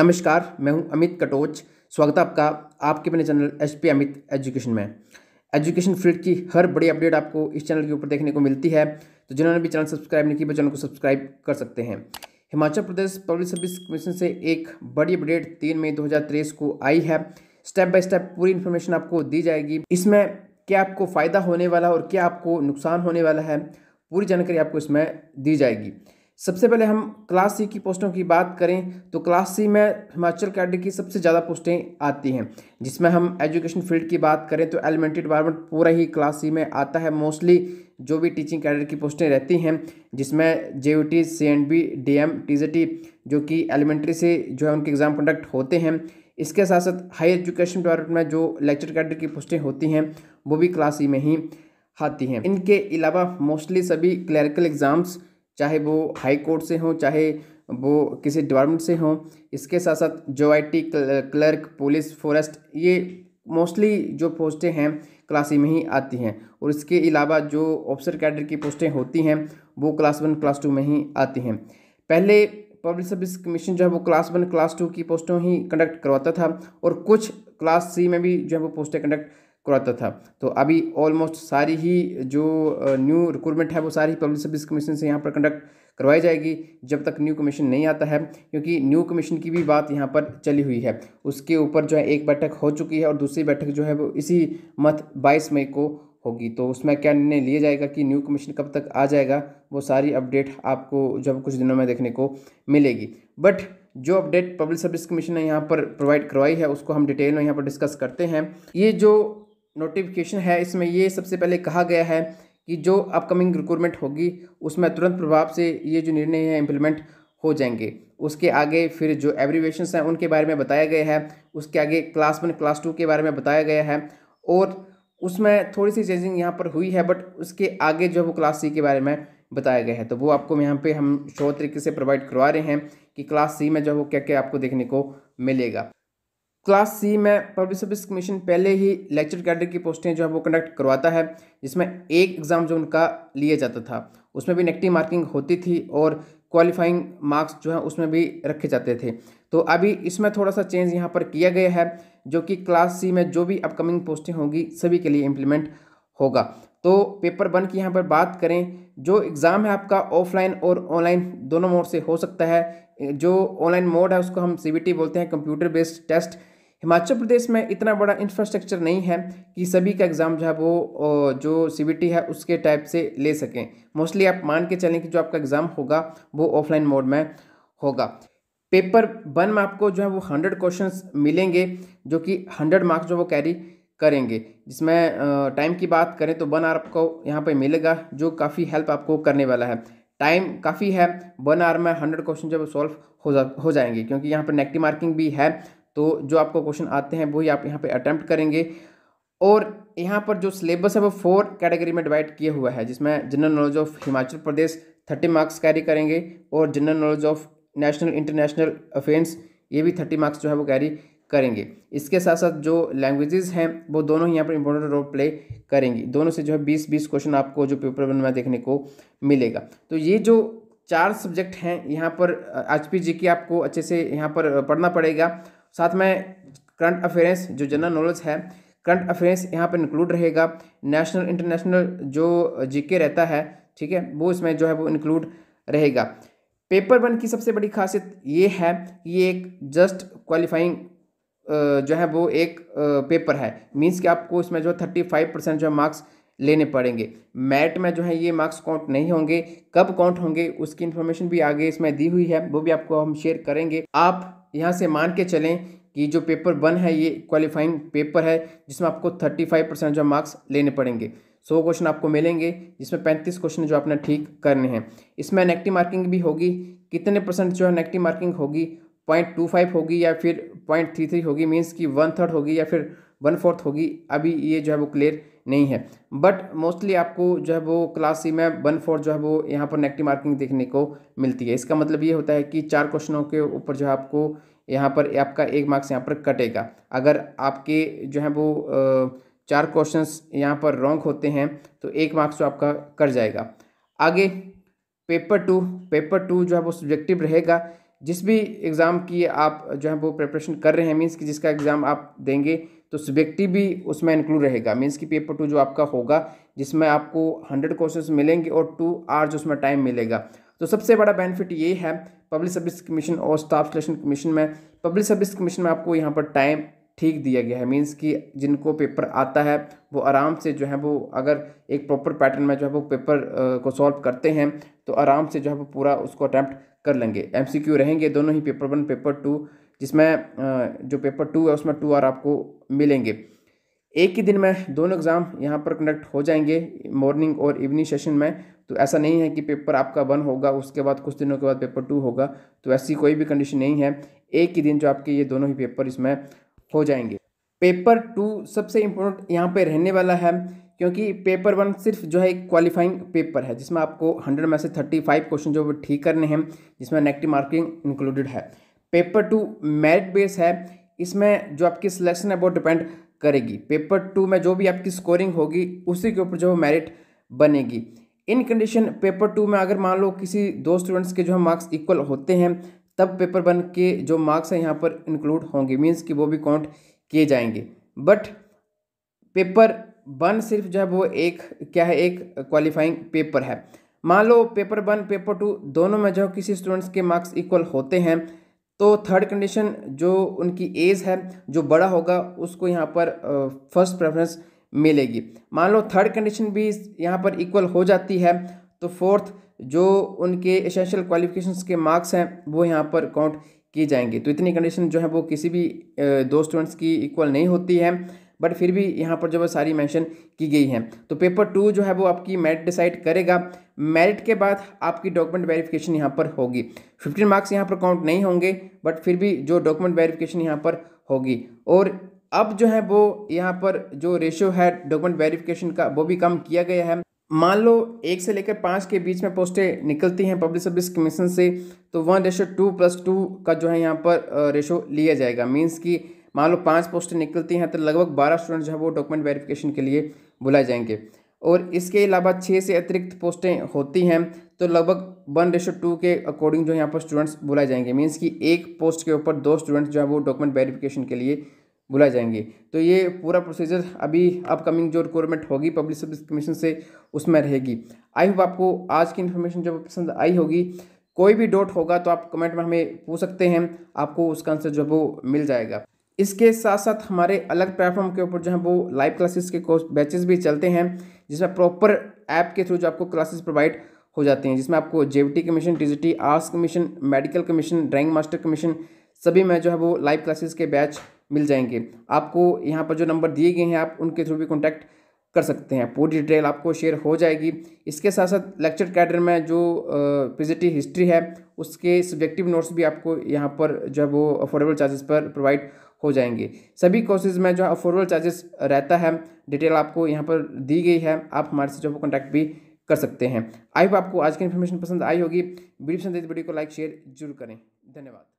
नमस्कार मैं हूं अमित कटोच स्वागत है आपका आपके अपने channel H P Amit education में एजुकेशन फील्ड की हर बड़ी अपडेट आपको इस चैनल के ऊपर देखने को मिलती है तो जिन्होंने भी चैनल सब्सक्राइब नहीं किया चैनल को सब्सक्राइब कर सकते हैं Himachal Pradesh public service commission से एक बड़ी अपडेट तीन मई दो को आई है स्टेप बाय स्टेप पूरी इन्फॉर्मेशन आपको दी जाएगी इसमें क्या आपको फ़ायदा होने वाला है और क्या आपको नुकसान होने वाला है पूरी जानकारी आपको इसमें दी जाएगी सबसे पहले हम क्लास सी की पोस्टों की बात करें तो क्लास सी में हिमाचल कैडर की सबसे ज़्यादा पोस्टें आती हैं जिसमें हम एजुकेशन फील्ड की बात करें तो एलिमेंट्री डिपार्टमेंट पूरा ही क्लास सी में आता है मोस्टली जो भी टीचिंग कैडर की पोस्टें रहती हैं जिसमें J U T C N B D M T J T जो कि एलिमेंट्री से जो है उनके एग्ज़ाम कंडक्ट होते हैं इसके साथ साथ हायर एजुकेशन डिपार्टमेंट में जो लेक्चर कैडर की पोस्टें होती हैं वो भी क्लास सी में ही आती हैं इनके अलावा मोस्टली सभी क्लैरिकल एग्ज़ाम्स चाहे वो हाई कोर्ट से हों चाहे वो किसी डिपार्टमेंट से हों इसके साथ साथ जो I T clerk police forest ये मोस्टली जो पोस्टें हैं क्लास में ही आती हैं और इसके अलावा जो ऑफिसर कैडर की पोस्टें होती हैं वो क्लास वन क्लास टू में ही आती हैं पहले पब्लिक सर्विस कमीशन जो है वो क्लास वन क्लास टू की पोस्टों ही कंडक्ट करवाता था और कुछ क्लास सी में भी जो है वो पोस्टें कंडक्ट करवाता था तो अभी ऑलमोस्ट सारी ही जो न्यू रिक्रूटमेंट है वो सारी पब्लिक सर्विस कमीशन से यहाँ पर कंडक्ट करवाई जाएगी जब तक न्यू कमीशन नहीं आता है क्योंकि न्यू कमीशन की भी बात यहाँ पर चली हुई है उसके ऊपर जो है एक बैठक हो चुकी है और दूसरी बैठक जो है वो इसी मत बाईस मई को होगी तो उसमें क्या निर्णय लिया जाएगा कि न्यू कमीशन कब तक आ जाएगा वो सारी अपडेट आपको जब कुछ दिनों में देखने को मिलेगी बट जो अपडेट पब्लिक सर्विस कमीशन ने यहाँ पर प्रोवाइड करवाई है उसको हम डिटेल में यहाँ पर डिस्कस करते हैं ये जो नोटिफिकेशन है इसमें ये सबसे पहले कहा गया है कि जो अपकमिंग रिक्रूटमेंट होगी उसमें तुरंत प्रभाव से ये जो निर्णय हैं इम्प्लीमेंट हो जाएंगे उसके आगे फिर जो एवरीवेशन हैं उनके बारे में बताया गया है उसके आगे क्लास वन क्लास टू के बारे में बताया गया है और उसमें थोड़ी सी चेंजिंग यहाँ पर हुई है बट उसके आगे जो वो क्लास सी के बारे में बताया गया है तो वो आपको यहाँ पे हम शो तरीके से प्रोवाइड करवा रहे हैं कि क्लास सी में जो वो क्या क्या आपको देखने को मिलेगा क्लास सी में पब्लिक सर्विस कमीशन पहले ही लेक्चर कैडर की पोस्टें जो है वो कंडक्ट करवाता है जिसमें एक एग्ज़ाम जो उनका लिया जाता था उसमें भी नेगेटिव मार्किंग होती थी और क्वालिफाइंग मार्क्स जो है उसमें भी रखे जाते थे तो अभी इसमें थोड़ा सा चेंज यहाँ पर किया गया है जो कि क्लास सी में जो भी अपकमिंग पोस्टें होंगी सभी के लिए इम्प्लीमेंट होगा तो पेपर वन की यहाँ पर बात करें जो एग्ज़ाम है आपका ऑफलाइन और ऑनलाइन दोनों मोड से हो सकता है जो ऑनलाइन मोड है उसको हम सी बोलते हैं computer based test Himachal Pradesh में इतना बड़ा इंफ्रास्ट्रक्चर नहीं है कि सभी का एग्ज़ाम जो है वो जो सी है उसके टाइप से ले सकें मोस्टली आप मान के चलें कि जो आपका एग्ज़ाम होगा वो ऑफलाइन मोड में होगा पेपर वन में आपको जो है वो हंड्रेड क्वेश्चंस मिलेंगे जो कि हंड्रेड मार्क्स जो वो कैरी करेंगे जिसमें टाइम की बात करें तो वन आर आपको यहाँ पर मिलेगा जो काफ़ी हेल्प आपको करने वाला है टाइम काफ़ी है वन आर में हंड्रेड क्वेश्चन जो सॉल्व हो जा हो जाएंगे क्योंकि यहाँ पर नेगेटिव मार्किंग भी है तो जो आपको क्वेश्चन आते हैं वही आप यहाँ पे अटैम्प्ट करेंगे और यहाँ पर जो सिलेबस है वो फोर कैटेगरी में डिवाइड किया हुआ है जिसमें general knowledge of Himachal Pradesh thirty marks carry करेंगे और general knowledge of national international affairs ये भी थर्टी मार्क्स जो है वो कैरी करेंगे इसके साथ साथ जो लैंग्वेजेस हैं वो दोनों ही यहाँ पर इंपॉर्टेंट रोल प्ले करेंगी दोनों से जो है बीस बीस क्वेश्चन आपको जो पेपर वन में देखने को मिलेगा तो ये जो चार सब्जेक्ट हैं यहाँ पर एच पी जी के आपको अच्छे से यहाँ पर पढ़ना पड़ेगा साथ में करंट अफेयर्स जो जनरल नॉलेज है करंट अफेयर्स यहाँ पर इंक्लूड रहेगा नेशनल इंटरनेशनल जो जीके रहता है ठीक है वो इसमें जो है वो इंक्लूड रहेगा पेपर वन की सबसे बड़ी खासियत ये है कि ये एक जस्ट क्वालिफाइंग जो है वो एक पेपर है मीन्स कि आपको इसमें जो थर्टी फाइव परसेंट जो है मार्क्स लेने पड़ेंगे मैट में जो है ये मार्क्स काउंट नहीं होंगे कब काउंट होंगे उसकी इन्फॉर्मेशन भी आगे इसमें दी हुई है वो भी आपको हम शेयर करेंगे आप यहाँ से मान के चलें कि जो पेपर वन है ये क्वालिफाइंग पेपर है जिसमें आपको थर्टी फाइव परसेंट जो मार्क्स लेने पड़ेंगे सौ क्वेश्चन आपको मिलेंगे जिसमें पैंतीस क्वेश्चन जो आपने ठीक करने हैं इसमें नेगेटिव मार्किंग भी होगी कितने परसेंट जो है नेगेटिव मार्किंग होगी पॉइंट टू फाइव होगी या फिर पॉइंट थ्री थ्री होगी मीन्स कि वन थर्ड होगी या फिर वन फोर्थ होगी अभी ये जो है वो क्लियर नहीं है बट मोस्टली आपको जो है वो क्लास सी में वन फोर्थ जो है वो यहाँ पर नेगेटिव मार्किंग देखने को मिलती है इसका मतलब ये होता है कि चार क्वेश्चनों के ऊपर जो है आपको यहाँ पर आपका एक मार्क्स यहाँ पर कटेगा अगर आपके जो है वो चार क्वेश्चंस यहाँ पर रॉन्ग होते हैं तो एक मार्क्स तो आपका कट जाएगा आगे पेपर टू पेपर टू जो है वो सब्जेक्टिव रहेगा जिस भी एग्ज़ाम की आप जो है वो प्रिपरेशन कर रहे हैं मीन्स कि जिसका एग्ज़ाम आप देंगे तो सब्जेक्टिव भी उसमें इंक्लूड रहेगा मीन्स कि पेपर टू जो आपका होगा जिसमें आपको हंड्रेड क्वेश्चन मिलेंगे और टू आवर्स उसमें टाइम मिलेगा तो सबसे बड़ा बेनिफिट ये है पब्लिक सर्विस कमीशन और स्टाफ सिलेक्शन कमीशन में पब्लिक सर्विस कमीशन में आपको यहाँ पर टाइम ठीक दिया गया है मीन्स कि जिनको पेपर आता है वो आराम से जो है वो अगर एक प्रॉपर पैटर्न में जो है वो पेपर को सॉल्व करते हैं तो आराम से जो है वो पूरा उसको अटैम्प्ट कर लेंगे एम रहेंगे दोनों ही पेपर वन पेपर टू जिसमें जो पेपर टू है उसमें टू आर आपको मिलेंगे एक ही दिन में दोनों एग्ज़ाम यहाँ पर कंडक्ट हो जाएंगे मॉर्निंग और इवनिंग सेशन में तो ऐसा नहीं है कि पेपर आपका वन होगा उसके बाद कुछ दिनों के बाद पेपर टू होगा तो ऐसी कोई भी कंडीशन नहीं है एक ही दिन जो आपके ये दोनों ही पेपर इसमें हो जाएंगे पेपर टू सबसे इम्पोर्टेंट यहाँ पे रहने वाला है क्योंकि पेपर वन सिर्फ जो है एक क्वालिफाइंग पेपर है जिसमें आपको हंड्रेड में से थर्टी फाइव क्वेश्चन जो ठीक करने हैं जिसमें नेगेटिव मार्किंग इंक्लूडेड है पेपर टू मेरिट बेस है इसमें जो आपकी सिलेक्शन है वो डिपेंड करेगी पेपर टू में जो भी आपकी स्कोरिंग होगी उसी के ऊपर जो मेरिट बनेगी इन कंडीशन पेपर टू में अगर मान लो किसी दो स्टूडेंट्स के जो है मार्क्स इक्वल होते हैं तब पेपर वन के जो मार्क्स हैं यहाँ पर इंक्लूड होंगे मीन्स कि वो भी काउंट किए जाएंगे बट पेपर वन सिर्फ जो है वो एक क्या है एक क्वालिफाइंग पेपर है मान लो पेपर वन पेपर टू दोनों में जो किसी स्टूडेंट्स के मार्क्स इक्वल होते हैं तो थर्ड कंडीशन जो उनकी एज है जो बड़ा होगा उसको यहाँ पर फर्स्ट प्रेफरेंस मिलेगी मान लो थर्ड कंडीशन भी यहाँ पर इक्वल हो जाती है तो फोर्थ जो उनके एसेंशियल क्वालिफिकेशंस के मार्क्स हैं वो यहाँ पर काउंट किए जाएंगे तो इतनी कंडीशन जो है वो किसी भी दो स्टूडेंट्स की इक्वल नहीं होती है बट फिर भी यहाँ पर जो है सारी मैंशन की गई हैं तो पेपर टू जो है वो आपकी मेरिट डिसाइड करेगा मेरिट के बाद आपकी डॉक्यूमेंट वेरिफिकेशन यहाँ पर होगी फिफ्टीन मार्क्स यहाँ पर काउंट नहीं होंगे बट फिर भी जो डॉक्यूमेंट वेरिफिकेशन यहाँ पर होगी और अब जो है वो यहाँ पर जो रेशियो है डॉक्यूमेंट वेरिफिकेशन का वो भी कम किया गया है मान लो एक से लेकर पाँच के बीच में पोस्टें निकलती हैं पब्लिक सर्विस कमीशन से तो one ratio two plus two का जो है यहाँ पर रेशो लिया जाएगा मीन्स कि मान लो पाँच पोस्टें निकलती हैं तो लगभग बारह स्टूडेंट जो है वो डॉक्यूमेंट वेरिफिकेशन के लिए बुलाए जाएंगे और इसके अलावा छः से अतिरिक्त पोस्टें होती हैं तो लगभग वन रेशो टू के अकॉर्डिंग जो यहाँ पर स्टूडेंट्स बुलाए जाएंगे मीन्स कि एक पोस्ट के ऊपर दो स्टूडेंट्स जो है वो डॉक्यूमेंट वेरिफिकेशन के लिए बुलाए जाएंगे तो ये पूरा प्रोसीजर अभी अपकमिंग जो रिक्वायरमेंट होगी पब्लिक सर्विस कमीशन से उसमें रहेगी आई होप आपको आज की इन्फॉर्मेशन जो पसंद आई होगी कोई भी डाउट होगा तो आप कमेंट में हमें पूछ सकते हैं आपको उसका आंसर जो है वो मिल जाएगा इसके साथ साथ हमारे अलग प्लेटफॉर्म के ऊपर जो है वो लाइव क्लासेस के कोर्स बैचेस भी चलते हैं जिसमें प्रॉपर ऐप के थ्रू जो आपको क्लासेस प्रोवाइड हो जाते हैं जिसमें आपको T commission T arts commission medical commission drawing master commission सभी में जो है वो लाइव क्लासेस के बैच मिल जाएंगे आपको यहाँ पर जो नंबर दिए गए हैं आप उनके थ्रू भी कॉन्टैक्ट कर सकते हैं पूरी डिटेल आपको शेयर हो जाएगी इसके साथ साथ लेक्चर कैडर में जो पीजीटी हिस्ट्री है उसके सब्जेक्टिव नोट्स भी आपको यहाँ पर जो है वो अफोर्डेबल चार्जेस पर प्रोवाइड हो जाएंगे सभी कोर्सेज में जो है अफोर्डेबल चार्जेस रहता है डिटेल आपको यहाँ पर दी गई है आप हमारे से जो है कॉन्टैक्ट भी कर सकते हैं आई होप आपको आज की इन्फॉर्मेशन पसंद आई होगी वीडियो पसंद वीडियो को लाइक शेयर जरूर करें धन्यवाद